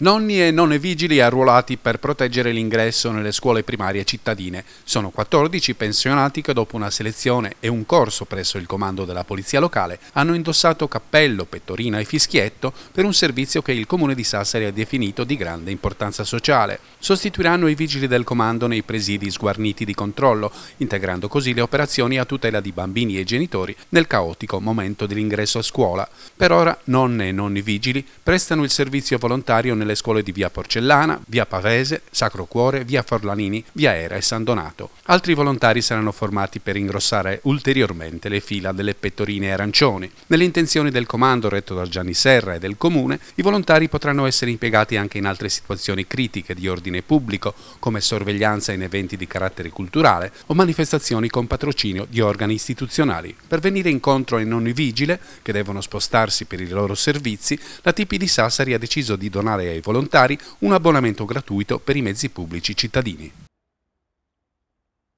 Nonni e nonne vigili arruolati per proteggere l'ingresso nelle scuole primarie cittadine. Sono 14 pensionati che dopo una selezione e un corso presso il comando della polizia locale hanno indossato cappello, pettorina e fischietto per un servizio che il comune di Sassari ha definito di grande importanza sociale. Sostituiranno i vigili del comando nei presidi sguarniti di controllo, integrando così le operazioni a tutela di bambini e genitori nel caotico momento dell'ingresso a scuola. Per ora nonne e nonni vigili prestano il servizio volontario nelle nelle scuole di via Porcellana, via Pavese, Sacro Cuore, via Forlanini, via Era e San Donato. Altri volontari saranno formati per ingrossare ulteriormente le fila delle pettorine arancioni. Nelle intenzioni del comando retto da Gianni Serra e del comune, i volontari potranno essere impiegati anche in altre situazioni critiche di ordine pubblico, come sorveglianza in eventi di carattere culturale o manifestazioni con patrocinio di organi istituzionali. Per venire incontro ai nonni vigile, che devono spostarsi per i loro servizi, la Tipi di Sassari ha deciso di donare ai volontari un abbonamento gratuito per i mezzi pubblici cittadini.